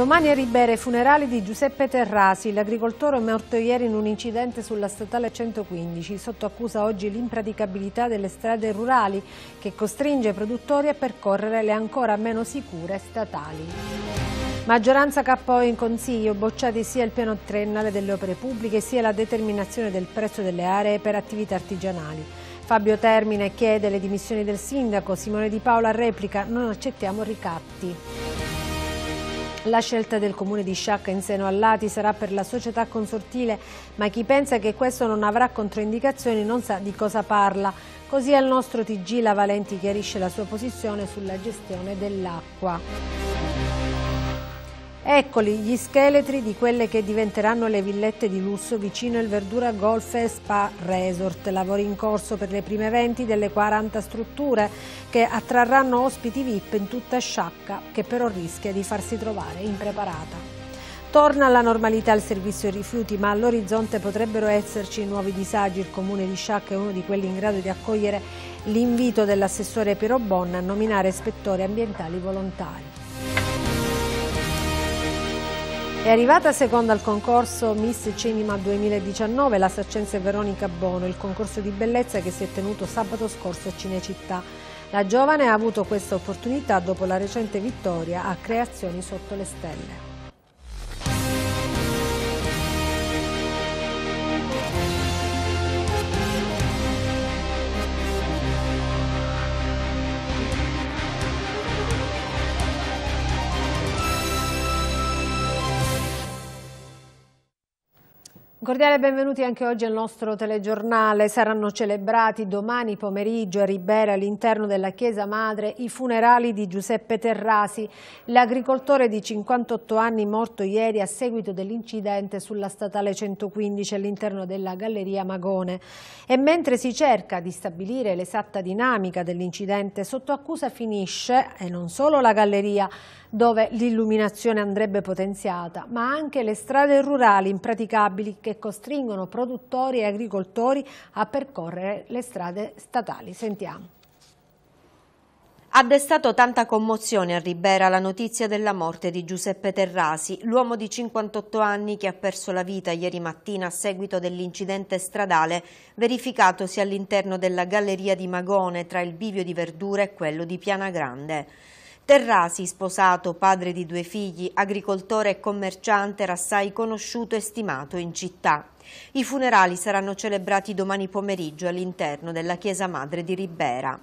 Domani a Ribere, funerali di Giuseppe Terrasi, l'agricoltore morto ieri in un incidente sulla statale 115, sotto accusa oggi l'impraticabilità delle strade rurali che costringe i produttori a percorrere le ancora meno sicure statali. Maggioranza KO in consiglio, bocciati sia il piano triennale delle opere pubbliche sia la determinazione del prezzo delle aree per attività artigianali. Fabio Termine chiede le dimissioni del sindaco, Simone Di Paola replica non accettiamo ricatti. La scelta del comune di Sciacca in seno all'Ati sarà per la società consortile, ma chi pensa che questo non avrà controindicazioni non sa di cosa parla. Così al nostro TG la Valenti chiarisce la sua posizione sulla gestione dell'acqua. Eccoli gli scheletri di quelle che diventeranno le villette di lusso vicino il Verdura Golf e Spa Resort. Lavori in corso per le prime 20 delle 40 strutture che attrarranno ospiti VIP in tutta Sciacca che però rischia di farsi trovare impreparata. Torna alla normalità il servizio rifiuti, ma all'orizzonte potrebbero esserci nuovi disagi. Il comune di Sciacca è uno di quelli in grado di accogliere l'invito dell'assessore Piero Bonna a nominare ispettori ambientali volontari. È arrivata seconda al concorso Miss Cinema 2019 la saccense Veronica Bono, il concorso di bellezza che si è tenuto sabato scorso a Cinecittà. La giovane ha avuto questa opportunità dopo la recente vittoria a Creazioni sotto le stelle. cordiale benvenuti anche oggi al nostro telegiornale. Saranno celebrati domani pomeriggio a Ribera, all'interno della Chiesa Madre, i funerali di Giuseppe Terrasi, l'agricoltore di 58 anni morto ieri a seguito dell'incidente sulla statale 115 all'interno della Galleria Magone. E mentre si cerca di stabilire l'esatta dinamica dell'incidente, sotto accusa finisce, e non solo la galleria, dove l'illuminazione andrebbe potenziata, ma anche le strade rurali impraticabili che costringono produttori e agricoltori a percorrere le strade statali. Sentiamo. Ha destato tanta commozione a Ribera la notizia della morte di Giuseppe Terrasi, l'uomo di 58 anni che ha perso la vita ieri mattina a seguito dell'incidente stradale verificatosi all'interno della galleria di Magone tra il bivio di Verdura e quello di Piana Grande. Terrasi, sposato, padre di due figli, agricoltore e commerciante, era assai conosciuto e stimato in città. I funerali saranno celebrati domani pomeriggio all'interno della Chiesa Madre di Ribera.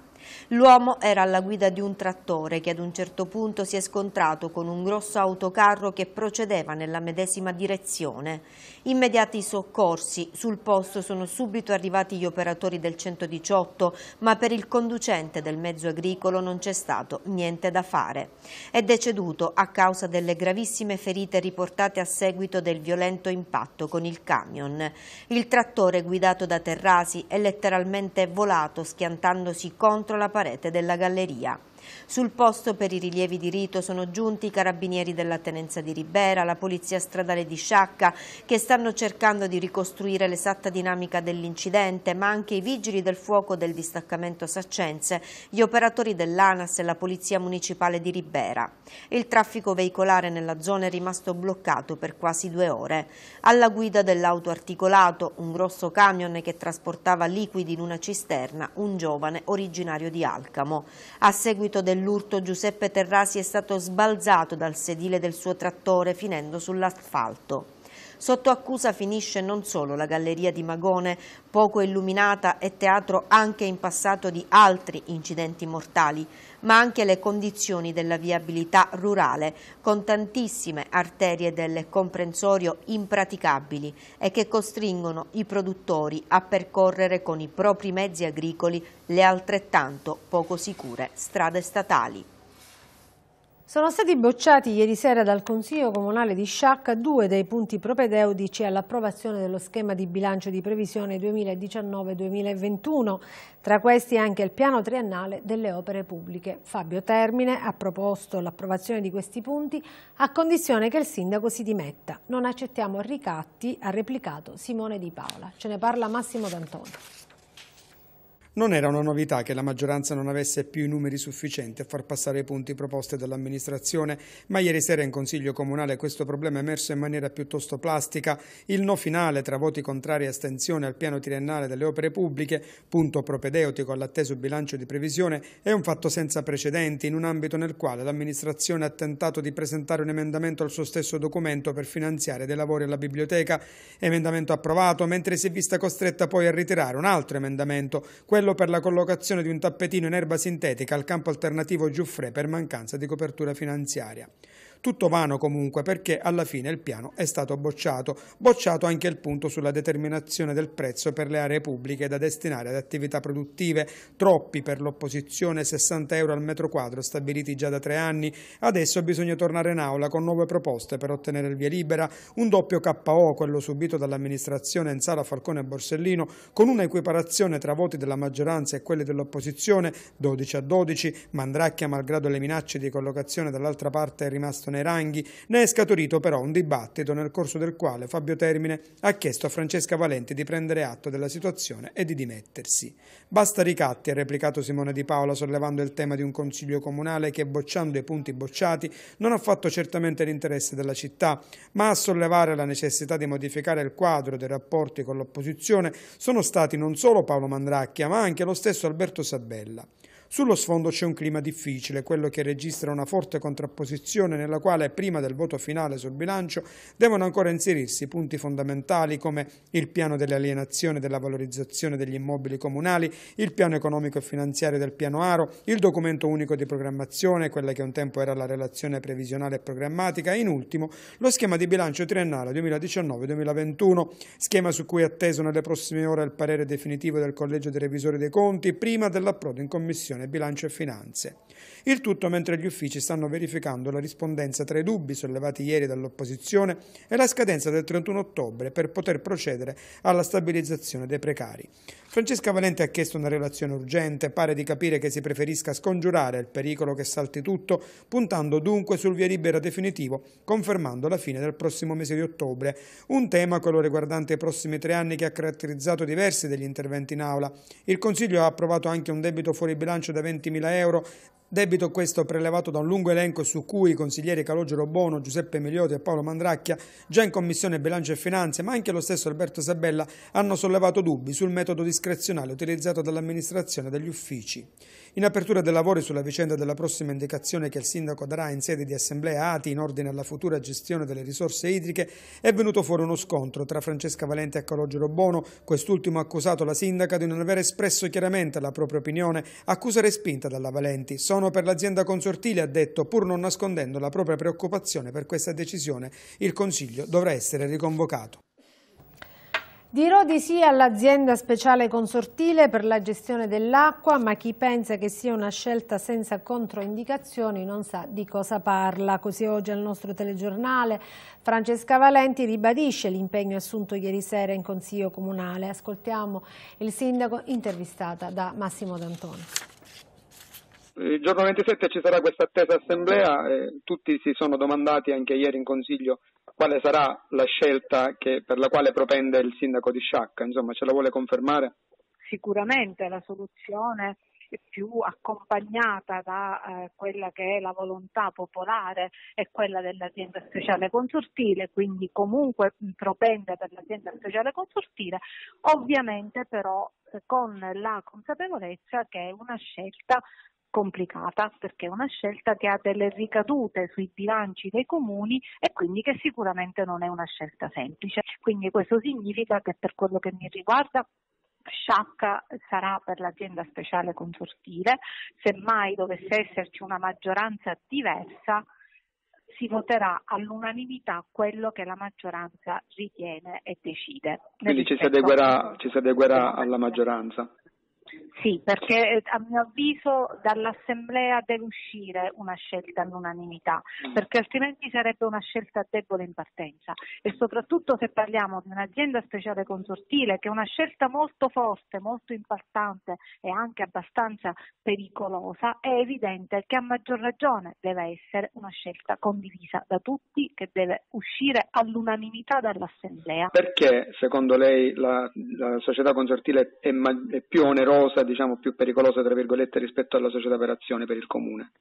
L'uomo era alla guida di un trattore che ad un certo punto si è scontrato con un grosso autocarro che procedeva nella medesima direzione. Immediati soccorsi, sul posto sono subito arrivati gli operatori del 118, ma per il conducente del mezzo agricolo non c'è stato niente da fare. È deceduto a causa delle gravissime ferite riportate a seguito del violento impatto con il camion. Il trattore guidato da Terrasi è letteralmente volato schiantandosi contro la parete della galleria. Sul posto per i rilievi di rito sono giunti i carabinieri della tenenza di Ribera, la polizia stradale di Sciacca che stanno cercando di ricostruire l'esatta dinamica dell'incidente, ma anche i vigili del fuoco del distaccamento Saccense, gli operatori dell'ANAS e la polizia municipale di Ribera. Il traffico veicolare nella zona è rimasto bloccato per quasi due ore. Alla guida dell'auto articolato, un grosso camion che trasportava liquidi in una cisterna, un giovane originario di Alcamo. A seguito del dell'urto Giuseppe Terrasi è stato sbalzato dal sedile del suo trattore finendo sull'asfalto. Sotto accusa finisce non solo la galleria di Magone, poco illuminata e teatro anche in passato di altri incidenti mortali, ma anche le condizioni della viabilità rurale, con tantissime arterie del comprensorio impraticabili e che costringono i produttori a percorrere con i propri mezzi agricoli le altrettanto poco sicure strade statali. Sono stati bocciati ieri sera dal Consiglio Comunale di Sciacca due dei punti propedeutici all'approvazione dello schema di bilancio di previsione 2019-2021, tra questi anche il piano triennale delle opere pubbliche. Fabio Termine ha proposto l'approvazione di questi punti a condizione che il sindaco si dimetta. Non accettiamo ricatti, ha replicato Simone Di Paola. Ce ne parla Massimo D'Antonio. Non era una novità che la maggioranza non avesse più i numeri sufficienti a far passare i punti proposti dall'amministrazione, ma ieri sera in Consiglio Comunale questo problema è emerso in maniera piuttosto plastica. Il no finale tra voti contrari e astensione al piano triennale delle opere pubbliche, punto propedeutico all'atteso bilancio di previsione, è un fatto senza precedenti in un ambito nel quale l'amministrazione ha tentato di presentare un emendamento al suo stesso documento per finanziare dei lavori alla biblioteca, emendamento approvato, mentre si è vista costretta poi a ritirare un altro emendamento, quello appello per la collocazione di un tappetino in erba sintetica al campo alternativo Giuffre per mancanza di copertura finanziaria. Tutto vano comunque perché alla fine il piano è stato bocciato. Bocciato anche il punto sulla determinazione del prezzo per le aree pubbliche da destinare ad attività produttive, troppi per l'opposizione, 60 euro al metro quadro stabiliti già da tre anni. Adesso bisogna tornare in aula con nuove proposte per ottenere il via libera, un doppio KO, quello subito dall'amministrazione in sala Falcone e Borsellino, con un'equiparazione tra voti della maggioranza e quelli dell'opposizione, 12 a 12, Mandracchia malgrado le minacce di collocazione dall'altra parte è rimasto previsto nei ranghi. Ne è scaturito però un dibattito nel corso del quale Fabio Termine ha chiesto a Francesca Valenti di prendere atto della situazione e di dimettersi. Basta ricatti, ha replicato Simone Di Paola sollevando il tema di un consiglio comunale che, bocciando i punti bocciati, non ha fatto certamente l'interesse della città, ma a sollevare la necessità di modificare il quadro dei rapporti con l'opposizione sono stati non solo Paolo Mandracchia, ma anche lo stesso Alberto Sabella. Sullo sfondo c'è un clima difficile, quello che registra una forte contrapposizione nella quale prima del voto finale sul bilancio devono ancora inserirsi punti fondamentali come il piano dell'alienazione e della valorizzazione degli immobili comunali, il piano economico e finanziario del piano Aro, il documento unico di programmazione, quella che un tempo era la relazione previsionale e programmatica e in ultimo lo schema di bilancio triennale 2019-2021, schema su cui è atteso nelle prossime ore il parere definitivo del Collegio dei Revisori dei Conti prima dell'approdo in Commissione Bilancio e Finanze. Il tutto mentre gli uffici stanno verificando la rispondenza tra i dubbi sollevati ieri dall'opposizione e la scadenza del 31 ottobre per poter procedere alla stabilizzazione dei precari. Francesca Valente ha chiesto una relazione urgente, pare di capire che si preferisca scongiurare il pericolo che salti tutto, puntando dunque sul via libera definitivo, confermando la fine del prossimo mese di ottobre, un tema quello riguardante i prossimi tre anni che ha caratterizzato diversi degli interventi in aula. Il Consiglio ha approvato anche un debito fuori bilancio da 20.000 euro Debito questo prelevato da un lungo elenco su cui i consiglieri Calogero Bono, Giuseppe Melioti e Paolo Mandracchia, già in Commissione Bilancio e Finanze, ma anche lo stesso Alberto Sabella, hanno sollevato dubbi sul metodo discrezionale utilizzato dall'amministrazione degli uffici. In apertura dei lavori sulla vicenda della prossima indicazione che il sindaco darà in sede di assemblea ATI in ordine alla futura gestione delle risorse idriche, è venuto fuori uno scontro tra Francesca Valente e Calogero Bono, quest'ultimo ha accusato la sindaca di non aver espresso chiaramente la propria opinione, accusa respinta dalla Valenti. Sono condono per l'azienda consortile, ha detto, pur non nascondendo la propria preoccupazione per questa decisione, il Consiglio dovrà essere riconvocato. Dirò di sì all'azienda speciale consortile per la gestione dell'acqua, ma chi pensa che sia una scelta senza controindicazioni non sa di cosa parla. Così oggi al nostro telegiornale Francesca Valenti ribadisce l'impegno assunto ieri sera in Consiglio Comunale. Ascoltiamo il sindaco intervistata da Massimo D'Antoni. Eh, il giorno 27 ci sarà questa attesa assemblea, eh, tutti si sono domandati anche ieri in consiglio quale sarà la scelta che, per la quale propende il sindaco di Sciacca, insomma ce la vuole confermare? Sicuramente la soluzione più accompagnata da eh, quella che è la volontà popolare e quella dell'azienda speciale consortile, quindi comunque propende per l'azienda speciale consortile, ovviamente però eh, con la consapevolezza che è una scelta complicata perché è una scelta che ha delle ricadute sui bilanci dei comuni e quindi che sicuramente non è una scelta semplice. Quindi questo significa che per quello che mi riguarda sciacca sarà per l'azienda speciale consortile, semmai dovesse esserci una maggioranza diversa si voterà all'unanimità quello che la maggioranza ritiene e decide. Quindi ci si adeguerà, ci si adeguerà alla maggioranza. Sì, perché eh, a mio avviso dall'Assemblea deve uscire una scelta all'unanimità, mm. perché altrimenti sarebbe una scelta debole in partenza e soprattutto se parliamo di un'azienda speciale consortile che è una scelta molto forte, molto impattante e anche abbastanza pericolosa, è evidente che a maggior ragione deve essere una scelta condivisa da tutti che deve uscire all'unanimità dall'Assemblea. Perché secondo lei la, la società consortile è, ma- è più onerosa? cosa diciamo, più pericolosa tra virgolette rispetto alla società per azione per il comune?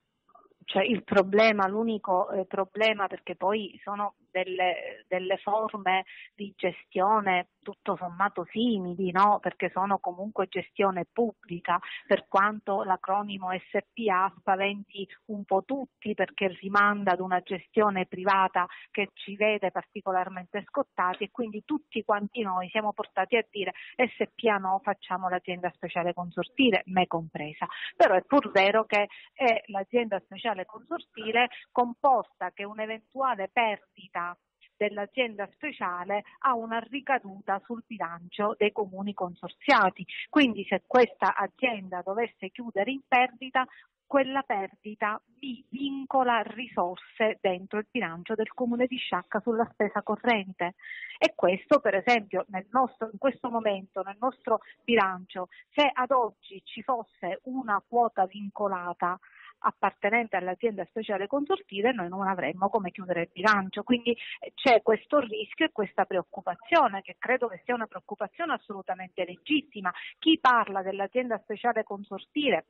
Cioè il problema, l'unico eh, problema, perché poi sono delle, delle, forme di gestione tutto sommato simili, no? perché sono comunque gestione pubblica, per quanto l'acronimo SPA spaventi un po' tutti perché rimanda ad una gestione privata che ci vede particolarmente scottati e quindi tutti quanti noi siamo portati a dire SPA no, facciamo l'azienda speciale consortile, me compresa. Però è pur vero che è eh, l'azienda speciale consortile composta che un'eventuale perdita dell'azienda speciale ha una ricaduta sul bilancio dei comuni consorziati. Quindi se questa azienda dovesse chiudere in perdita, quella perdita vi vincola risorse dentro il bilancio del comune di Sciacca sulla spesa corrente e questo per esempio nostro, in questo momento nel nostro bilancio se ad oggi ci fosse una quota vincolata appartenente all'azienda speciale consortile noi non avremmo come chiudere il bilancio. Quindi eh, c'è questo rischio e questa preoccupazione che credo che sia una preoccupazione assolutamente legittima. Chi parla dell'azienda speciale consortile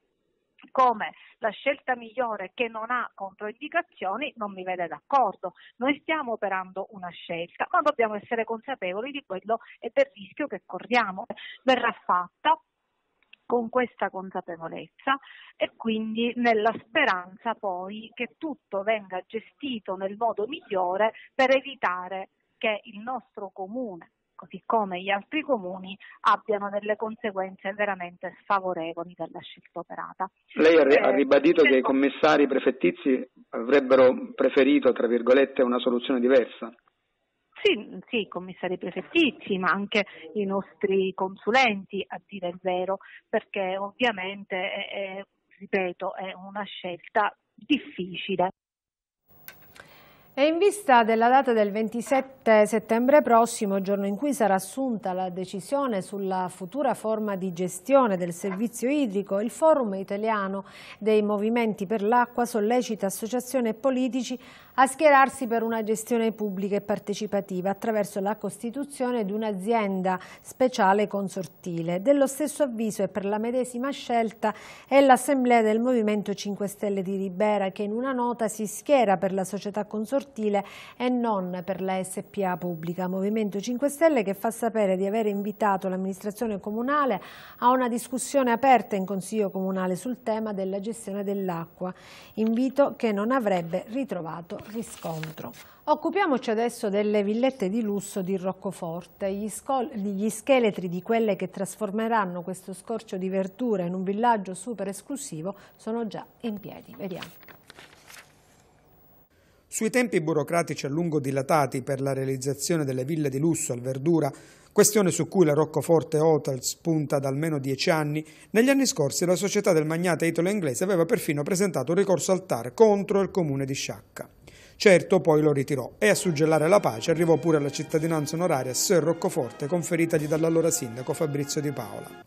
come la scelta migliore che non ha controindicazioni non mi vede d'accordo. Noi stiamo operando una scelta, ma dobbiamo essere consapevoli di quello e del rischio che corriamo. Verrà fatta con questa consapevolezza e quindi nella speranza poi che tutto venga gestito nel modo migliore per evitare che il nostro comune così come gli altri comuni abbiano delle conseguenze veramente sfavorevoli della scelta operata. Lei ha, eh, ribadito eh, che i certo. commissari prefettizi avrebbero preferito, tra virgolette, una soluzione diversa. Sì, sì, i commissari prefettizi, ma anche i nostri consulenti, a dire il vero, perché ovviamente, è, è, ripeto, è una scelta difficile. E in vista della data del 27 settembre prossimo, giorno in cui sarà assunta la decisione sulla futura forma di gestione del servizio idrico, il Forum Italiano dei Movimenti per l'Acqua sollecita associazioni e politici a schierarsi per una gestione pubblica e partecipativa attraverso la costituzione di un'azienda speciale consortile. Dello stesso avviso e per la medesima scelta è l'Assemblea del Movimento 5 Stelle di Ribera che in una nota si schiera per la società consortile Cortile e non per la SPA pubblica. Movimento 5 Stelle che fa sapere di aver invitato l'amministrazione comunale a una discussione aperta in Consiglio Comunale sul tema della gestione dell'acqua, invito che non avrebbe ritrovato riscontro. Occupiamoci adesso delle villette di lusso di Roccoforte, gli, gli, scheletri di quelle che trasformeranno questo scorcio di verdura in un villaggio super esclusivo sono già in piedi. Vediamo. Sui tempi burocratici a lungo dilatati per la realizzazione delle ville di lusso al Verdura, questione su cui la Roccoforte Hotels punta da almeno dieci anni, negli anni scorsi la società del magnate italo-inglese aveva perfino presentato un ricorso al TAR contro il comune di Sciacca. Certo, poi lo ritirò e a suggellare la pace arrivò pure la cittadinanza onoraria Sir Roccoforte conferitagli dall'allora sindaco Fabrizio Di Paola.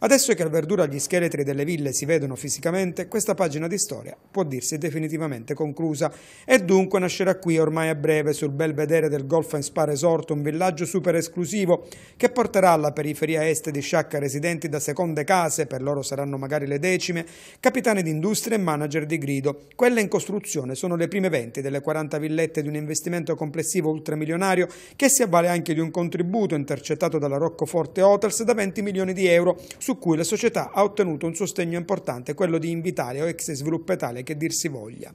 Adesso che al verdura gli scheletri delle ville si vedono fisicamente, questa pagina di storia può dirsi definitivamente conclusa e dunque nascerà qui ormai a breve sul bel vedere del Golf Spa Resort un villaggio super esclusivo che porterà alla periferia est di Sciacca residenti da seconde case, per loro saranno magari le decime, capitani d'industria e manager di grido. Quelle in costruzione sono le prime 20 delle 40 villette di un investimento complessivo ultramilionario che si avvale anche di un contributo intercettato dalla Roccoforte Hotels da 20 milioni di euro su cui la società ha ottenuto un sostegno importante, quello di Invitalia o ex sviluppo Italia che dir si voglia.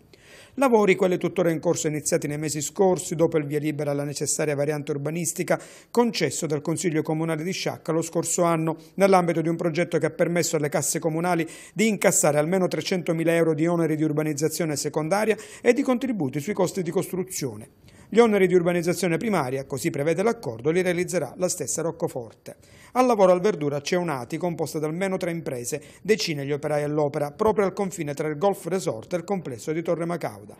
Lavori, quelli tuttora in corso iniziati nei mesi scorsi, dopo il via libera alla necessaria variante urbanistica concesso dal Consiglio Comunale di Sciacca lo scorso anno, nell'ambito di un progetto che ha permesso alle casse comunali di incassare almeno 300.000 euro di oneri di urbanizzazione secondaria e di contributi sui costi di costruzione. Gli oneri di urbanizzazione primaria, così prevede l'accordo, li realizzerà la stessa Roccoforte. Al lavoro al Verdura c'è un'ATI composta da almeno tre imprese, decine gli operai all'opera, proprio al confine tra il Golf Resort e il complesso di Torre Macauda.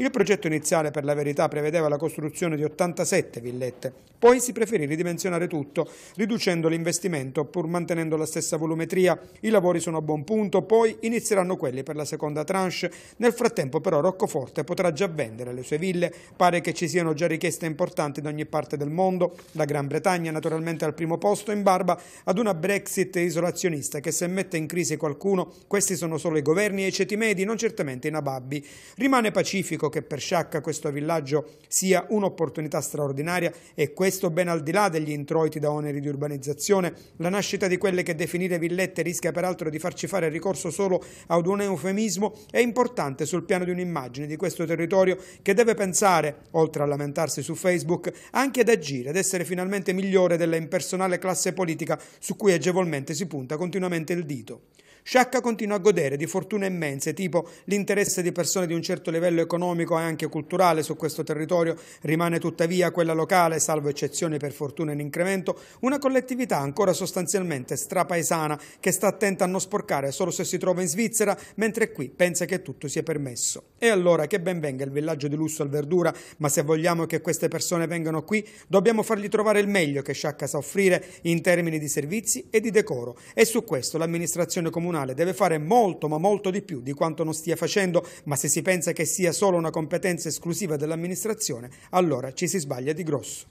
Il progetto iniziale, per la verità, prevedeva la costruzione di 87 villette, poi si preferì ridimensionare tutto, riducendo l'investimento pur mantenendo la stessa volumetria. I lavori sono a buon punto, poi inizieranno quelli per la seconda tranche. Nel frattempo però Roccoforte potrà già vendere le sue ville, pare che ci siano già richieste importanti da ogni parte del mondo, la Gran Bretagna naturalmente al primo posto in barba ad una Brexit isolazionista che se mette in crisi qualcuno, questi sono solo i governi e i ceti medi, non certamente i nababbi. Rimane pacifico ritengo che per Sciacca questo villaggio sia un'opportunità straordinaria e questo ben al di là degli introiti da oneri di urbanizzazione. La nascita di quelle che definire villette rischia peraltro di farci fare ricorso solo ad un eufemismo è importante sul piano di un'immagine di questo territorio che deve pensare, oltre a lamentarsi su Facebook, anche ad agire, ad essere finalmente migliore della impersonale classe politica su cui agevolmente si punta continuamente il dito. Sciacca continua a godere di fortune immense, tipo l'interesse di persone di un certo livello economico e anche culturale su questo territorio, rimane tuttavia quella locale, salvo eccezioni per fortuna in incremento, una collettività ancora sostanzialmente strapaesana che sta attenta a non sporcare solo se si trova in Svizzera, mentre qui pensa che tutto sia permesso. E allora che ben venga il villaggio di lusso al verdura, ma se vogliamo che queste persone vengano qui, dobbiamo fargli trovare il meglio che Sciacca sa offrire in termini di servizi e di decoro. E su questo l'amministrazione comunale comunale deve fare molto ma molto di più di quanto non stia facendo, ma se si pensa che sia solo una competenza esclusiva dell'amministrazione, allora ci si sbaglia di grosso.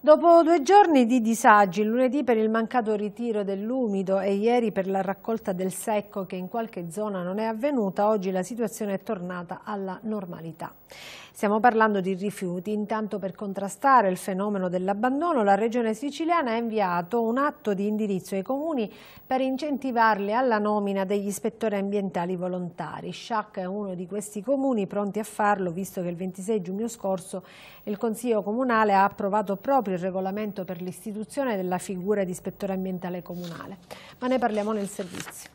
Dopo due giorni di disagi, lunedì per il mancato ritiro dell'umido e ieri per la raccolta del secco che in qualche zona non è avvenuta, oggi la situazione è tornata alla normalità. Stiamo parlando di rifiuti. Intanto per contrastare il fenomeno dell'abbandono la Regione Siciliana ha inviato un atto di indirizzo ai comuni per incentivarli alla nomina degli ispettori ambientali volontari. Sciacca è uno di questi comuni pronti a farlo visto che il 26 giugno scorso il Consiglio Comunale ha approvato proprio il regolamento per l'istituzione della figura di ispettore ambientale comunale. Ma ne parliamo nel servizio.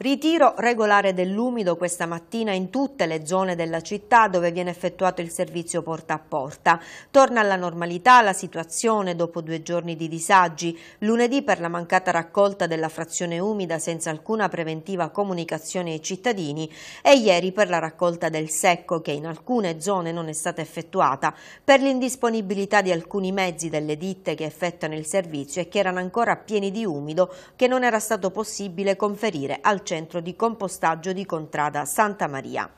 Ritiro regolare dell'umido questa mattina in tutte le zone della città dove viene effettuato il servizio porta a porta. Torna alla normalità la situazione dopo due giorni di disagi. Lunedì per la mancata raccolta della frazione umida senza alcuna preventiva comunicazione ai cittadini e ieri per la raccolta del secco che in alcune zone non è stata effettuata per l'indisponibilità di alcuni mezzi delle ditte che effettuano il servizio e che erano ancora pieni di umido che non era stato possibile conferire al cittadino centro di compostaggio di Contrada Santa Maria.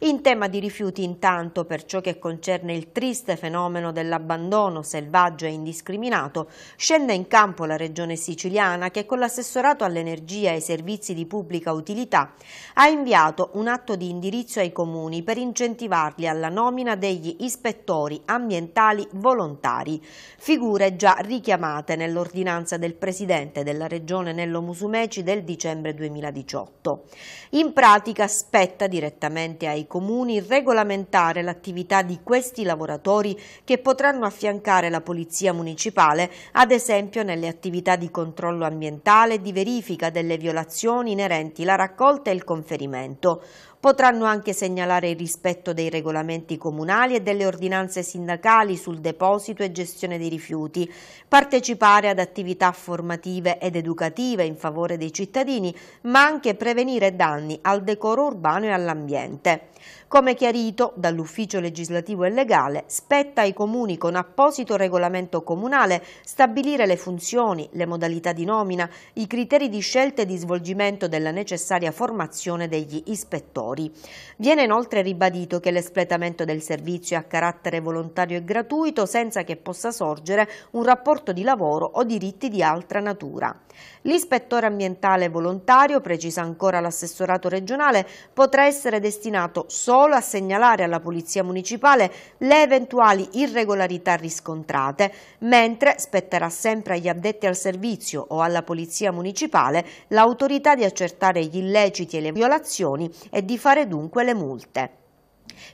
In tema di rifiuti intanto, per ciò che concerne il triste fenomeno dell'abbandono selvaggio e indiscriminato, scende in campo la Regione siciliana che con l'assessorato all'energia e ai servizi di pubblica utilità ha inviato un atto di indirizzo ai comuni per incentivarli alla nomina degli ispettori ambientali volontari, figure già richiamate nell'ordinanza del Presidente della Regione Nello Musumeci del dicembre 2018. In pratica spetta direttamente consente ai comuni regolamentare l'attività di questi lavoratori che potranno affiancare la polizia municipale ad esempio nelle attività di controllo ambientale e di verifica delle violazioni inerenti la raccolta e il conferimento potranno anche segnalare il rispetto dei regolamenti comunali e delle ordinanze sindacali sul deposito e gestione dei rifiuti, partecipare ad attività formative ed educative in favore dei cittadini, ma anche prevenire danni al decoro urbano e all'ambiente. Come chiarito dall'ufficio legislativo e legale, spetta ai comuni con apposito regolamento comunale stabilire le funzioni, le modalità di nomina, i criteri di scelta e di svolgimento della necessaria formazione degli ispettori. Viene inoltre ribadito che l'espletamento del servizio è a carattere volontario e gratuito senza che possa sorgere un rapporto di lavoro o diritti di altra natura. L'ispettore ambientale volontario, precisa ancora l'assessorato regionale, potrà essere destinato solo a segnalare alla Polizia Municipale le eventuali irregolarità riscontrate, mentre spetterà sempre agli addetti al servizio o alla Polizia Municipale l'autorità di accertare gli illeciti e le violazioni e di fare dunque le multe.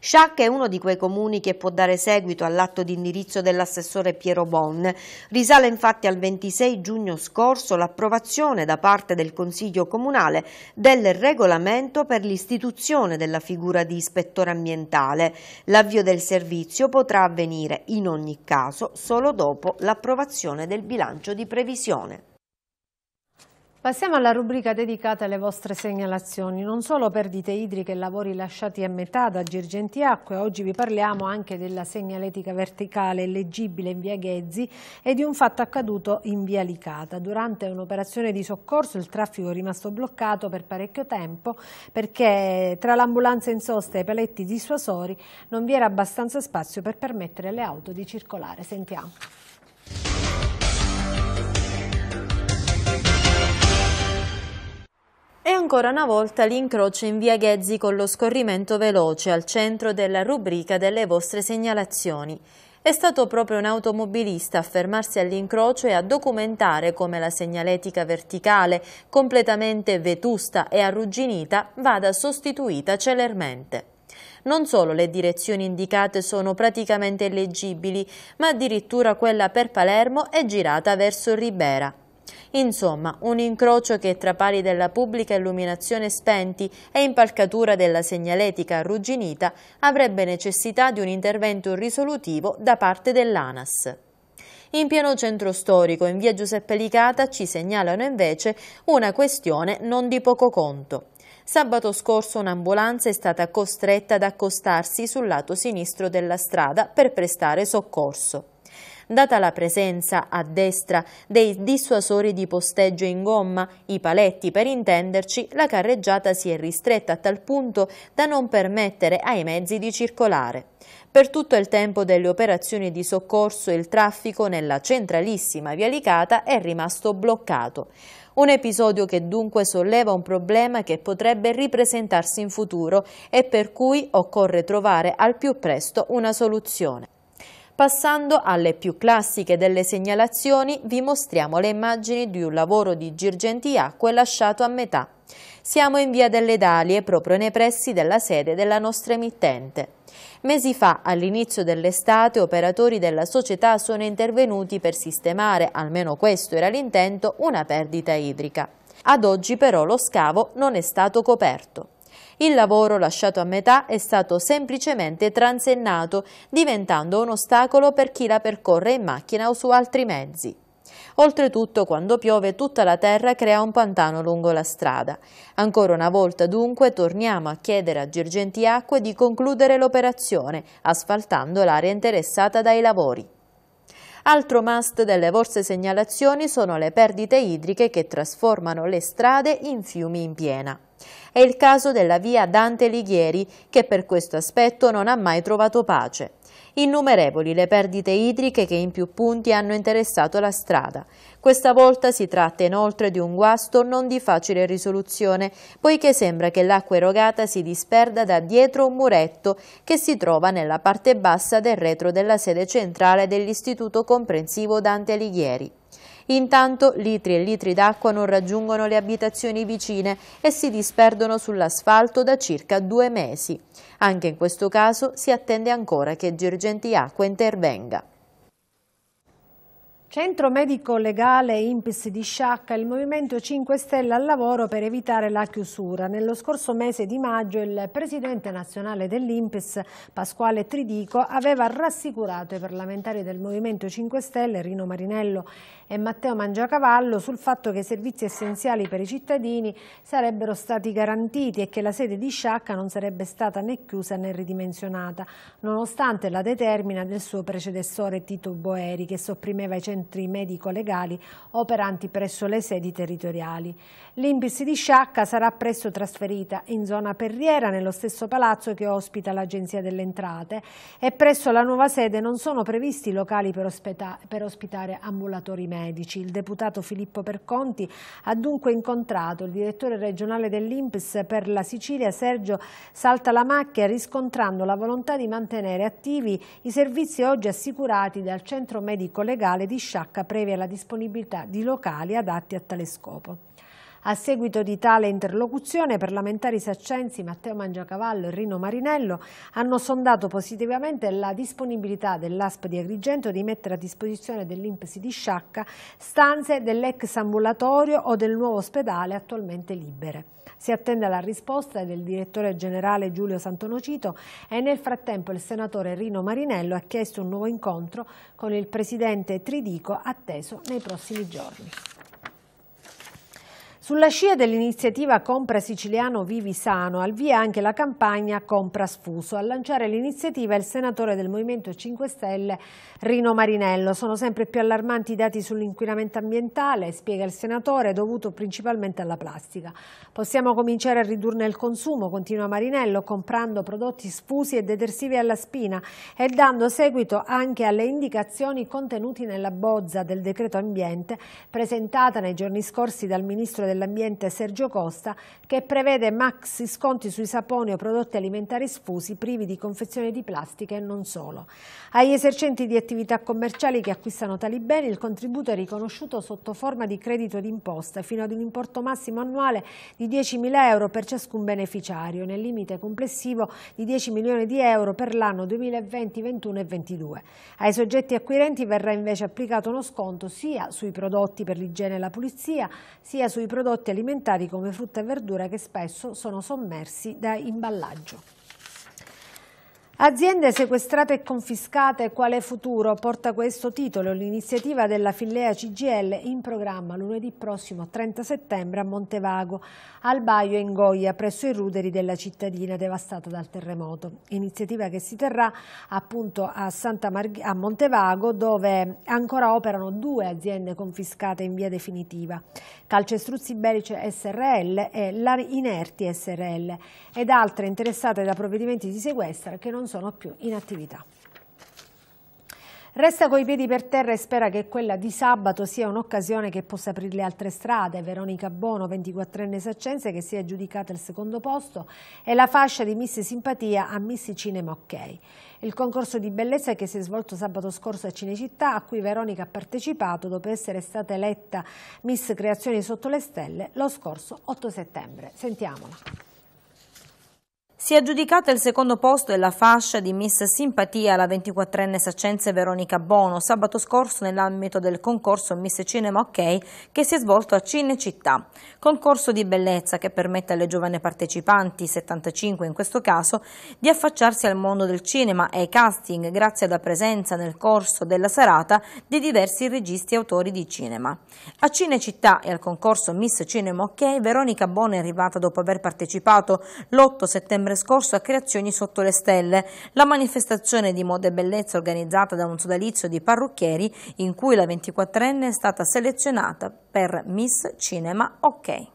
Sciacca è uno di quei comuni che può dare seguito all'atto di indirizzo dell'assessore Piero Bon. Risale infatti al 26 giugno scorso l'approvazione da parte del Consiglio Comunale del regolamento per l'istituzione della figura di ispettore ambientale. L'avvio del servizio potrà avvenire in ogni caso solo dopo l'approvazione del bilancio di previsione. Passiamo alla rubrica dedicata alle vostre segnalazioni. Non solo perdite idriche e lavori lasciati a metà da Girgenti Acque, oggi vi parliamo anche della segnaletica verticale leggibile in via Ghezzi e di un fatto accaduto in via Licata. Durante un'operazione di soccorso il traffico è rimasto bloccato per parecchio tempo perché tra l'ambulanza in sosta e i paletti dissuasori non vi era abbastanza spazio per permettere alle auto di circolare. Sentiamo. E ancora una volta l'incrocio in via Ghezzi con lo scorrimento veloce al centro della rubrica delle vostre segnalazioni. È stato proprio un automobilista a fermarsi all'incrocio e a documentare come la segnaletica verticale, completamente vetusta e arrugginita, vada sostituita celermente. Non solo le direzioni indicate sono praticamente illeggibili, ma addirittura quella per Palermo è girata verso Ribera, Insomma, un incrocio che tra pali della pubblica illuminazione spenti e impalcatura della segnaletica arrugginita avrebbe necessità di un intervento risolutivo da parte dell'ANAS. In pieno centro storico, in via Giuseppe Licata, ci segnalano invece una questione non di poco conto. Sabato scorso un'ambulanza è stata costretta ad accostarsi sul lato sinistro della strada per prestare soccorso data la presenza a destra dei dissuasori di posteggio in gomma, i paletti per intenderci, la carreggiata si è ristretta a tal punto da non permettere ai mezzi di circolare. Per tutto il tempo delle operazioni di soccorso il traffico nella centralissima via Licata è rimasto bloccato. Un episodio che dunque solleva un problema che potrebbe ripresentarsi in futuro e per cui occorre trovare al più presto una soluzione. Passando alle più classiche delle segnalazioni, vi mostriamo le immagini di un lavoro di Girgentiacque lasciato a metà. Siamo in via delle Dalie, proprio nei pressi della sede della nostra emittente. Mesi fa, all'inizio dell'estate, operatori della società sono intervenuti per sistemare, almeno questo era l'intento, una perdita idrica. Ad oggi però lo scavo non è stato coperto. Il lavoro lasciato a metà è stato semplicemente transennato, diventando un ostacolo per chi la percorre in macchina o su altri mezzi. Oltretutto, quando piove, tutta la terra crea un pantano lungo la strada. Ancora una volta, dunque, torniamo a chiedere a Girgentiacque di concludere l'operazione, asfaltando l'area interessata dai lavori. Altro must delle vostre segnalazioni sono le perdite idriche che trasformano le strade in fiumi in piena. È il caso della via Dante Alighieri che per questo aspetto non ha mai trovato pace. Innumerevoli le perdite idriche che in più punti hanno interessato la strada. Questa volta si tratta inoltre di un guasto non di facile risoluzione, poiché sembra che l'acqua erogata si disperda da dietro un muretto che si trova nella parte bassa del retro della sede centrale dell'Istituto Comprensivo Dante Alighieri. Intanto litri e litri d'acqua non raggiungono le abitazioni vicine e si disperdono sull'asfalto da circa due mesi. Anche in questo caso si attende ancora che Girgenti Acqua intervenga. Centro medico legale Impis di Sciacca, il Movimento 5 Stelle al lavoro per evitare la chiusura. Nello scorso mese di maggio il presidente nazionale dell'Impis, Pasquale Tridico, aveva rassicurato i parlamentari del Movimento 5 Stelle, Rino Marinello e Matteo Mangiacavallo, sul fatto che i servizi essenziali per i cittadini sarebbero stati garantiti e che la sede di Sciacca non sarebbe stata né chiusa né ridimensionata, nonostante la determina del suo predecessore Tito Boeri, che sopprimeva i centri centri medico-legali operanti presso le sedi territoriali. L'Impis di Sciacca sarà presto trasferita in zona Perriera, nello stesso palazzo che ospita l'Agenzia delle Entrate e presso la nuova sede non sono previsti locali per, ospita per ospitare ambulatori medici. Il deputato Filippo Perconti ha dunque incontrato il direttore regionale dell'Impis per la Sicilia, Sergio Salta la macchia riscontrando la volontà di mantenere attivi i servizi oggi assicurati dal centro medico legale di Sciacca Sciacca previa la disponibilità di locali adatti a tale scopo. A seguito di tale interlocuzione, parlamentari saccensi Matteo Mangiacavallo e Rino Marinello hanno sondato positivamente la disponibilità dell'ASP di Agrigento di mettere a disposizione dell'Impsi di Sciacca stanze dell'ex ambulatorio o del nuovo ospedale attualmente libere. Si attende la risposta del direttore generale Giulio Santonocito e nel frattempo il senatore Rino Marinello ha chiesto un nuovo incontro con il presidente Tridico atteso nei prossimi giorni. Sulla scia dell'iniziativa Compra Siciliano Vivi Sano, al via anche la campagna Compra Sfuso. A lanciare l'iniziativa è il senatore del Movimento 5 Stelle Rino Marinello. Sono sempre più allarmanti i dati sull'inquinamento ambientale, spiega il senatore, dovuto principalmente alla plastica. Possiamo cominciare a ridurne il consumo, continua Marinello, comprando prodotti sfusi e detersivi alla spina e dando seguito anche alle indicazioni contenute nella bozza del decreto ambiente presentata nei giorni scorsi dal Ministro del dell'Ambiente Sergio Costa che prevede maxi sconti sui saponi o prodotti alimentari sfusi privi di confezione di plastica e non solo. Agli esercenti di attività commerciali che acquistano tali beni il contributo è riconosciuto sotto forma di credito d'imposta fino ad un importo massimo annuale di 10.000 euro per ciascun beneficiario, nel limite complessivo di 10 milioni di euro per l'anno 2020, 2021 e 2022. Ai soggetti acquirenti verrà invece applicato uno sconto sia sui prodotti per l'igiene e la pulizia, sia sui prodotti prodotti alimentari come frutta e verdura che spesso sono sommersi da imballaggio. Aziende sequestrate e confiscate, quale futuro? Porta questo titolo l'iniziativa della Fillea CGL in programma lunedì prossimo 30 settembre a Montevago, al Baio in Goia, presso i ruderi della cittadina devastata dal terremoto. Iniziativa che si terrà appunto a, a Montevago dove ancora operano due aziende confiscate in via definitiva, Calcestruzzi Belice SRL e Lari Inerti SRL ed altre interessate da provvedimenti di sequestra che non non sono più in attività. Resta coi piedi per terra e spera che quella di sabato sia un'occasione che possa aprirle altre strade. Veronica Bono, 24enne saccense, che si è aggiudicata il secondo posto e la fascia di Miss Simpatia a Miss Cinema OK. Il concorso di bellezza che si è svolto sabato scorso a Cinecittà, a cui Veronica ha partecipato dopo essere stata eletta Miss Creazioni sotto le stelle lo scorso 8 settembre. Sentiamola. Si è aggiudicata il secondo posto della fascia di Miss Simpatia alla 24enne saccense Veronica Bono sabato scorso nell'ambito del concorso Miss Cinema OK che si è svolto a Cinecittà. Concorso di bellezza che permette alle giovani partecipanti, 75 in questo caso, di affacciarsi al mondo del cinema e ai casting grazie alla presenza nel corso della serata di diversi registi e autori di cinema. A Cinecittà e al concorso Miss Cinema OK Veronica Bono è arrivata dopo aver partecipato l'8 settembre novembre scorso a Creazioni sotto le stelle, la manifestazione di moda e bellezza organizzata da un sodalizio di parrucchieri in cui la 24enne è stata selezionata per Miss Cinema OK.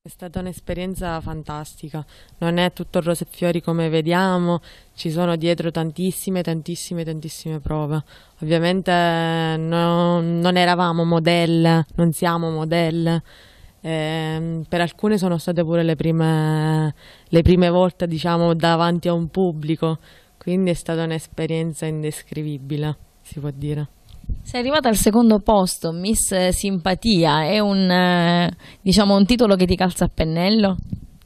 È stata un'esperienza fantastica, non è tutto rose e fiori come vediamo, ci sono dietro tantissime, tantissime, tantissime prove. Ovviamente no, non eravamo modelle, non siamo modelle, eh, per alcune sono state pure le prime, le prime volte diciamo, davanti a un pubblico, quindi è stata un'esperienza indescrivibile, si può dire. Sei arrivata al secondo posto, Miss Simpatia, è un, eh, diciamo, un titolo che ti calza a pennello?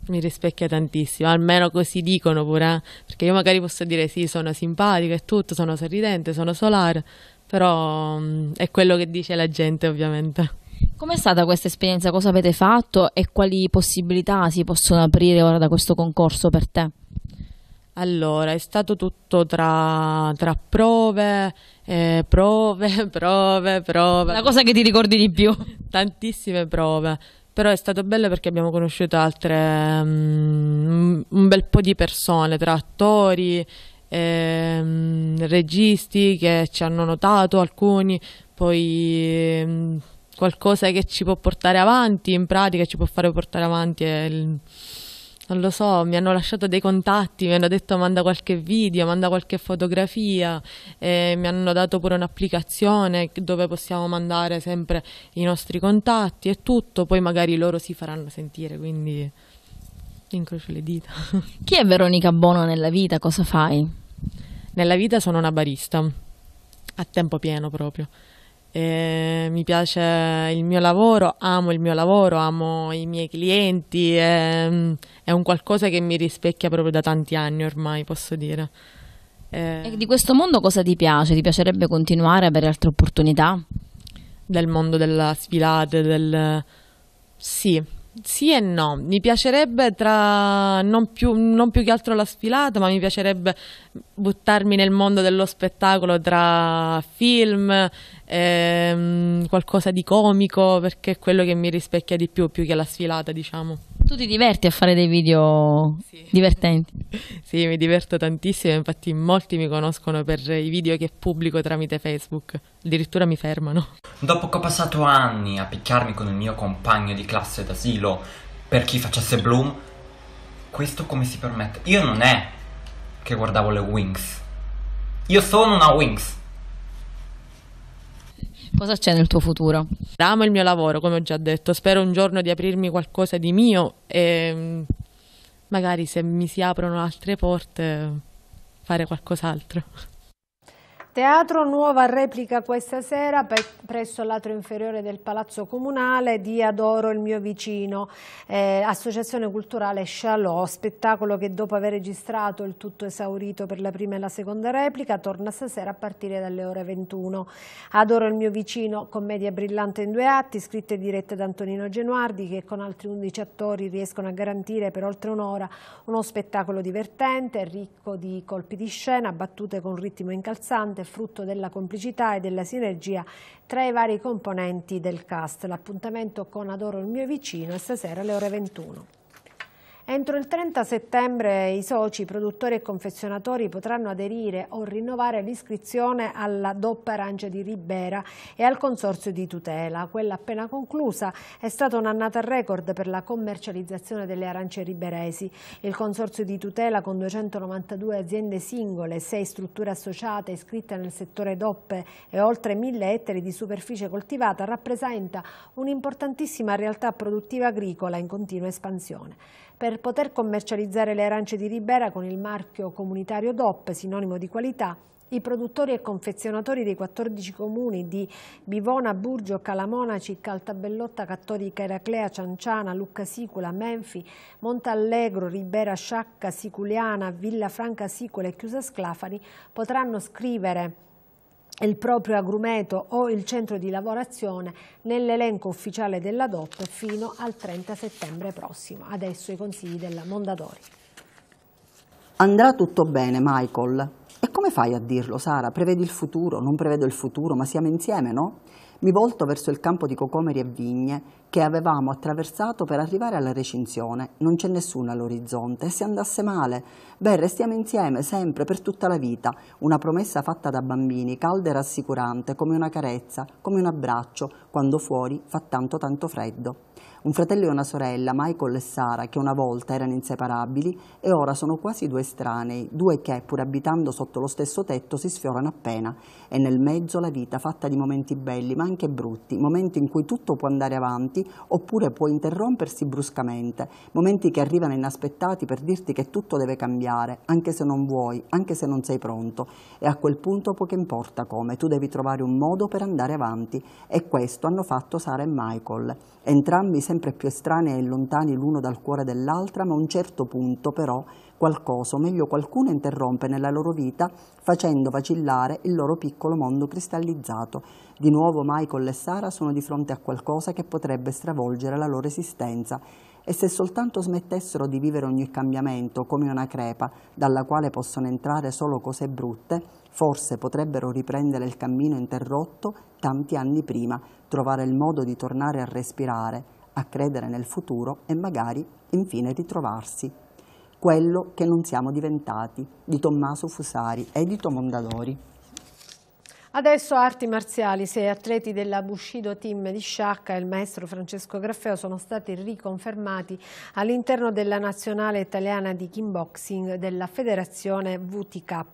Mi rispecchia tantissimo, almeno così dicono pure, eh? perché io magari posso dire sì, sono simpatica e tutto, sono sorridente, sono solare, però mm, è quello che dice la gente ovviamente. Com'è stata questa esperienza? Cosa avete fatto e quali possibilità si possono aprire ora da questo concorso per te? Allora, è stato tutto tra, tra prove, eh, prove, prove, prove. La cosa che ti ricordi di più? Tantissime prove però è stato bello perché abbiamo conosciuto altre um, un bel po' di persone tra attori um, registi che ci hanno notato alcuni poi um, qualcosa che ci può portare avanti, in pratica ci può fare portare avanti. Il, non lo so, mi hanno lasciato dei contatti, mi hanno detto manda qualche video, manda qualche fotografia, eh, mi hanno dato pure un'applicazione dove possiamo mandare sempre i nostri contatti e tutto, poi magari loro si faranno sentire, quindi incrocio le dita. Chi è Veronica Bono nella vita? Cosa fai? Nella vita sono una barista, a tempo pieno proprio eh, mi piace il mio lavoro, amo il mio lavoro, amo i miei clienti, eh, è un qualcosa che mi rispecchia proprio da tanti anni ormai, posso dire. Eh, di questo mondo cosa ti piace? Ti piacerebbe continuare a avere altre opportunità? Del mondo della sfilata, del... Sì, sì e no, mi piacerebbe tra non più, non più, che altro la sfilata, ma mi piacerebbe buttarmi nel mondo dello spettacolo tra film, ehm, qualcosa di comico, perché è quello che mi rispecchia di più, più che la sfilata, diciamo tu ti diverti a fare dei video sì. divertenti? Sì, mi diverto tantissimo, infatti molti mi conoscono per i video che pubblico tramite Facebook, addirittura mi fermano. Dopo che ho passato anni a picchiarmi con il mio compagno di classe d'asilo per chi facesse Bloom, questo come si permette? Io non è che guardavo le Wings, io sono una Wings. Cosa c'è nel tuo futuro? Amo il mio lavoro, come ho già detto. Spero un giorno di aprirmi qualcosa di mio e magari se mi si aprono altre porte fare qualcos'altro. Teatro nuova replica questa sera presso l'atrio inferiore del Palazzo Comunale di Adoro il mio vicino, eh, associazione culturale Chalot, spettacolo che dopo aver registrato il tutto esaurito per la prima e la seconda replica torna stasera a partire dalle ore 21. Adoro il mio vicino, commedia brillante in due atti, scritta e diretta da Antonino Genuardi che con altri 11 attori riescono a garantire per oltre un'ora uno spettacolo divertente, ricco di colpi di scena, battute con ritmo incalzante, è frutto della complicità e della sinergia tra i vari componenti del cast. L'appuntamento con Adoro il mio vicino è stasera alle ore 21. Entro il 30 settembre i soci, produttori e confezionatori potranno aderire o rinnovare l'iscrizione alla DOP Arancia di Ribera e al Consorzio di Tutela. Quella appena conclusa è stata un'annata record per la commercializzazione delle arance riberesi. Il Consorzio di Tutela con 292 aziende singole, 6 strutture associate iscritte nel settore DOP e oltre 1000 ettari di superficie coltivata rappresenta un'importantissima realtà produttiva agricola in continua espansione per poter commercializzare le arance di Ribera con il marchio comunitario DOP, sinonimo di qualità, i produttori e confezionatori dei 14 comuni di Bivona, Burgio, Calamonaci, Caltabellotta, Cattolica, Eraclea, Cianciana, Lucca Sicula, Menfi, Montallegro, Ribera, Sciacca, Siculiana, Villa Franca Sicola e Chiusa Sclafani potranno scrivere il proprio agrumeto o il centro di lavorazione nell'elenco ufficiale della DOP fino al 30 settembre prossimo. Adesso i consigli della Mondadori. Andrà tutto bene, Michael. E come fai a dirlo, Sara? Prevedi il futuro, non prevedo il futuro, ma siamo insieme, no? mi volto verso il campo di cocomeri e vigne che avevamo attraversato per arrivare alla recinzione. Non c'è nessuno all'orizzonte e se andasse male, beh, restiamo insieme sempre per tutta la vita. Una promessa fatta da bambini, calda e rassicurante, come una carezza, come un abbraccio, quando fuori fa tanto tanto freddo un fratello e una sorella, Michael e Sara, che una volta erano inseparabili e ora sono quasi due estranei, due che, pur abitando sotto lo stesso tetto, si sfiorano appena e nel mezzo la vita fatta di momenti belli ma anche brutti, momenti in cui tutto può andare avanti oppure può interrompersi bruscamente, momenti che arrivano inaspettati per dirti che tutto deve cambiare, anche se non vuoi, anche se non sei pronto e a quel punto poco importa come, tu devi trovare un modo per andare avanti e questo hanno fatto Sara e Michael. Entrambi sempre più estranei e lontani l'uno dal cuore dell'altra, ma a un certo punto però qualcosa, o meglio qualcuno interrompe nella loro vita facendo vacillare il loro piccolo mondo cristallizzato. Di nuovo Michael e Sara sono di fronte a qualcosa che potrebbe stravolgere la loro esistenza e se soltanto smettessero di vivere ogni cambiamento come una crepa dalla quale possono entrare solo cose brutte, forse potrebbero riprendere il cammino interrotto tanti anni prima, trovare il modo di tornare a respirare, a credere nel futuro e magari infine ritrovarsi. Quello che non siamo diventati, di Tommaso Fusari, edito Mondadori. Adesso arti marziali, sei atleti della Bushido Team di Sciacca e il maestro Francesco Graffeo sono stati riconfermati all'interno della nazionale italiana di kickboxing della federazione VTK.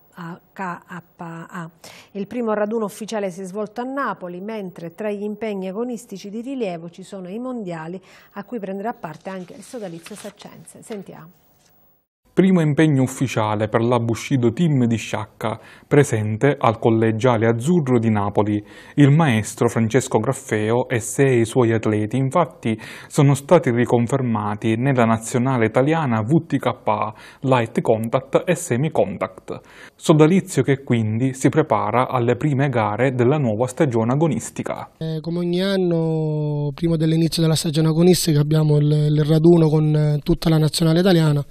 KHA. Il primo raduno ufficiale si è svolto a Napoli, mentre tra gli impegni agonistici di rilievo ci sono i mondiali a cui prenderà parte anche il sodalizio Saccenze. Sentiamo primo impegno ufficiale per la Bushido Team di Sciacca, presente al Collegiale Azzurro di Napoli. Il maestro Francesco Graffeo e sei suoi atleti infatti sono stati riconfermati nella nazionale italiana VTK, Light Contact e Semi Contact. Sodalizio che quindi si prepara alle prime gare della nuova stagione agonistica. Eh, come ogni anno, prima dell'inizio della stagione agonistica abbiamo il, il raduno con eh, tutta la nazionale italiana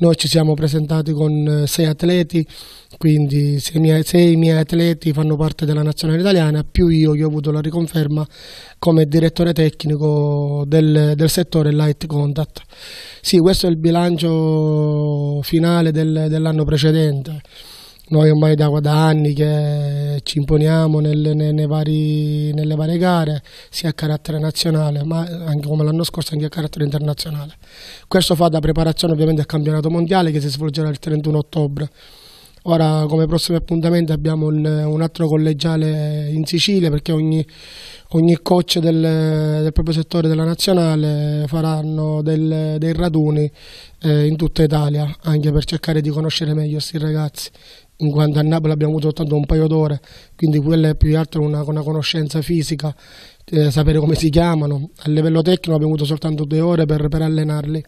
noi ci siamo presentati con eh, sei atleti, quindi sei, miei, sei miei atleti fanno parte della nazionale italiana, più io che ho avuto la riconferma come direttore tecnico del, del settore Light Contact. Sì, questo è il bilancio finale del, dell'anno precedente. Noi ormai da, da anni che ci imponiamo nelle, nelle, vari, nelle, varie gare, sia a carattere nazionale, ma anche come l'anno scorso anche a carattere internazionale. Questo fa da preparazione ovviamente al campionato mondiale che si svolgerà il 31 ottobre. Ora come prossimi appuntamenti abbiamo un, un, altro collegiale in Sicilia perché ogni, ogni coach del, del, proprio settore della nazionale faranno del, dei raduni eh, in tutta Italia anche per cercare di conoscere meglio questi ragazzi in quanto a Napoli abbiamo avuto soltanto un paio d'ore, quindi quella è più che altro una, una conoscenza fisica, eh, sapere come si chiamano. A livello tecnico abbiamo avuto soltanto due ore per, per allenarli.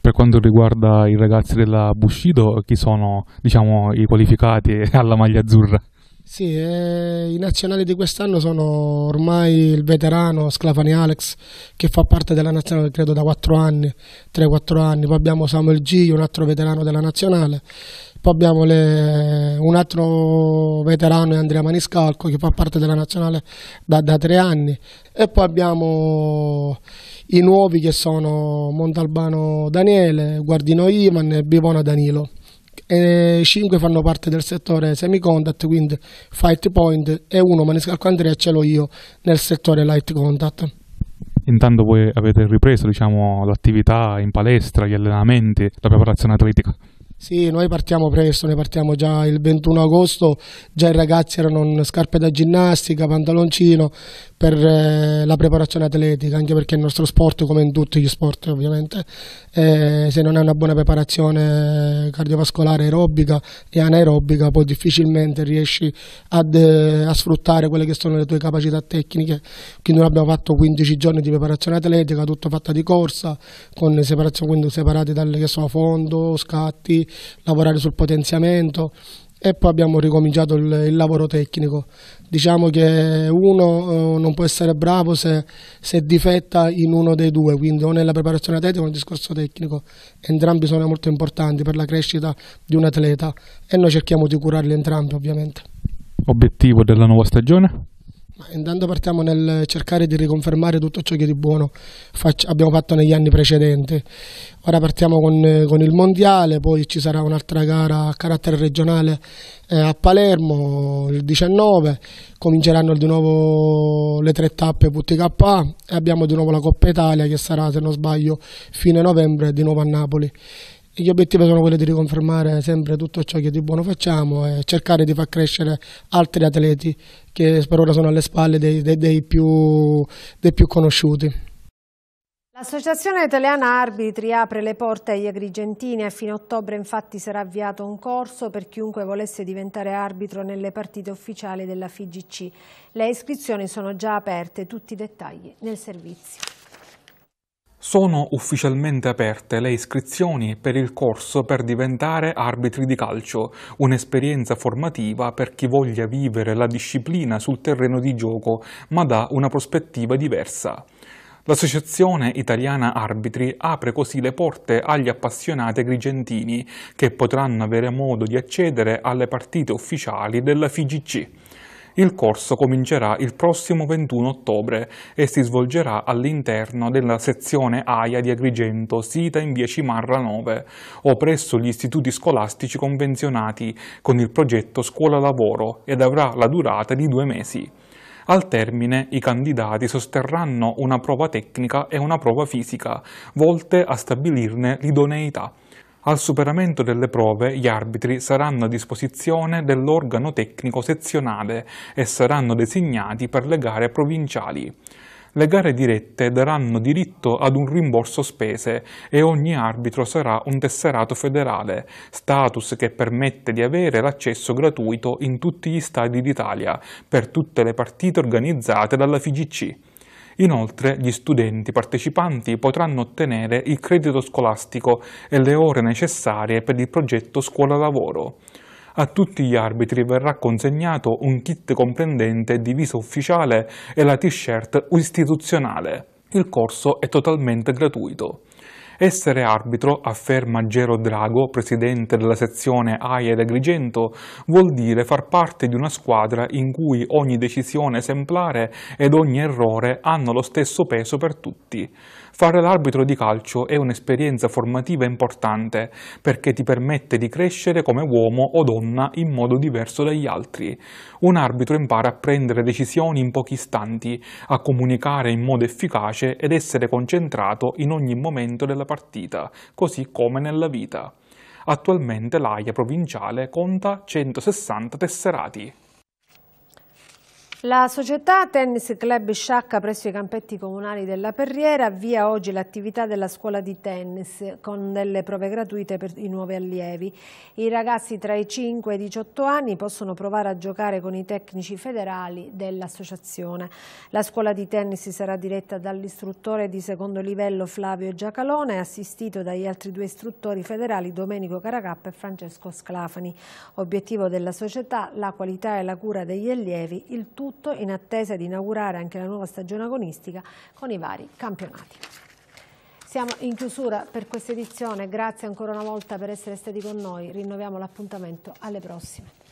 Per quanto riguarda i ragazzi della Bushido, chi sono diciamo, i qualificati alla maglia azzurra? Sì, eh, i nazionali di quest'anno sono ormai il veterano Sclafani Alex che fa parte della nazionale credo da 4 anni, 3-4 anni, poi abbiamo Samuel G, un altro veterano della nazionale poi abbiamo le, un altro veterano, Andrea Maniscalco, che fa parte della nazionale da, da, tre anni. E poi abbiamo i nuovi che sono Montalbano Daniele, Guardino Ivan e Bivona Danilo. E cinque fanno parte del settore semi-contact, quindi fight point, e uno Maniscalco Andrea ce l'ho io nel settore light contact. Intanto voi avete ripreso diciamo, l'attività in palestra, gli allenamenti, la preparazione atletica. Sì, noi partiamo presto, noi partiamo già il 21 agosto, già i ragazzi erano in scarpe da ginnastica, pantaloncino, per eh, la preparazione atletica, anche perché il nostro sport, come in tutti gli sport ovviamente, eh, se non hai una buona preparazione cardiovascolare aerobica e anaerobica, poi difficilmente riesci ad, eh, a sfruttare quelle che sono le tue capacità tecniche. Quindi noi abbiamo fatto 15 giorni di preparazione atletica, tutta fatta di corsa, con separazioni separate dalle che sono fondo, scatti, lavorare sul potenziamento e poi abbiamo ricominciato il, il lavoro tecnico diciamo che uno eh, non può essere bravo se, se, difetta in uno dei due, quindi o nella preparazione atletica o nel discorso tecnico, entrambi sono molto importanti per la crescita di un atleta e noi cerchiamo di curarli entrambi ovviamente. Obiettivo della nuova stagione? Intanto partiamo nel cercare di riconfermare tutto ciò che di buono abbiamo fatto negli anni precedenti. Ora partiamo con, con il Mondiale, poi ci sarà un'altra gara a carattere regionale eh, a Palermo il 19, cominceranno di nuovo le tre tappe WTK e abbiamo di nuovo la Coppa Italia che sarà, se non sbaglio, fine novembre di nuovo a Napoli gli obiettivi sono quelli di riconfermare sempre tutto ciò che di buono facciamo e cercare di far crescere altri atleti che per ora sono alle spalle dei, dei, dei, più, dei più conosciuti. L'Associazione Italiana Arbitri apre le porte agli agrigentini a fine ottobre infatti sarà avviato un corso per chiunque volesse diventare arbitro nelle partite ufficiali della FIGC. Le iscrizioni sono già aperte, tutti i dettagli nel servizio. Sono ufficialmente aperte le iscrizioni per il corso per diventare arbitri di calcio, un'esperienza formativa per chi voglia vivere la disciplina sul terreno di gioco, ma da una prospettiva diversa. L'Associazione Italiana Arbitri apre così le porte agli appassionati grigentini, che potranno avere modo di accedere alle partite ufficiali della FIGC. Il corso comincerà il prossimo 21 ottobre e si svolgerà all'interno della sezione AIA di Agrigento, sita in via Cimarra 9, o presso gli istituti scolastici convenzionati con il progetto Scuola Lavoro ed avrà la durata di due mesi. Al termine i candidati sosterranno una prova tecnica e una prova fisica, volte a stabilirne l'idoneità. Al superamento delle prove gli arbitri saranno a disposizione dell'organo tecnico sezionale e saranno designati per le gare provinciali. Le gare dirette daranno diritto ad un rimborso spese e ogni arbitro sarà un tesserato federale, status che permette di avere l'accesso gratuito in tutti gli stadi d'Italia per tutte le partite organizzate dalla FIGC. Inoltre gli studenti partecipanti potranno ottenere il credito scolastico e le ore necessarie per il progetto scuola-lavoro. A tutti gli arbitri verrà consegnato un kit comprendente divisa ufficiale e la t-shirt istituzionale. Il corso è totalmente gratuito. Essere arbitro, afferma Gero Drago, presidente della sezione AIA ed Agrigento, vuol dire far parte di una squadra in cui ogni decisione esemplare ed ogni errore hanno lo stesso peso per tutti. Fare l'arbitro di calcio è un'esperienza formativa importante perché ti permette di crescere come uomo o donna in modo diverso dagli altri. Un arbitro impara a prendere decisioni in pochi istanti, a comunicare in modo efficace ed essere concentrato in ogni momento della partita, così come nella vita. Attualmente l'AIA provinciale conta 160 tesserati. La società Tennis Club Sciacca presso i campetti comunali della Perriera avvia oggi l'attività della scuola di tennis con delle prove gratuite per i nuovi allievi. I ragazzi tra i 5 e i 18 anni possono provare a giocare con i tecnici federali dell'associazione. La scuola di tennis sarà diretta dall'istruttore di secondo livello Flavio Giacalone e assistito dagli altri due istruttori federali Domenico Caracappa e Francesco Sclafani. Obiettivo della società la qualità e la cura degli allievi, il tutto tutto in attesa di inaugurare anche la nuova stagione agonistica con i vari campionati. Siamo in chiusura per questa edizione, grazie ancora una volta per essere stati con noi, rinnoviamo l'appuntamento alle prossime.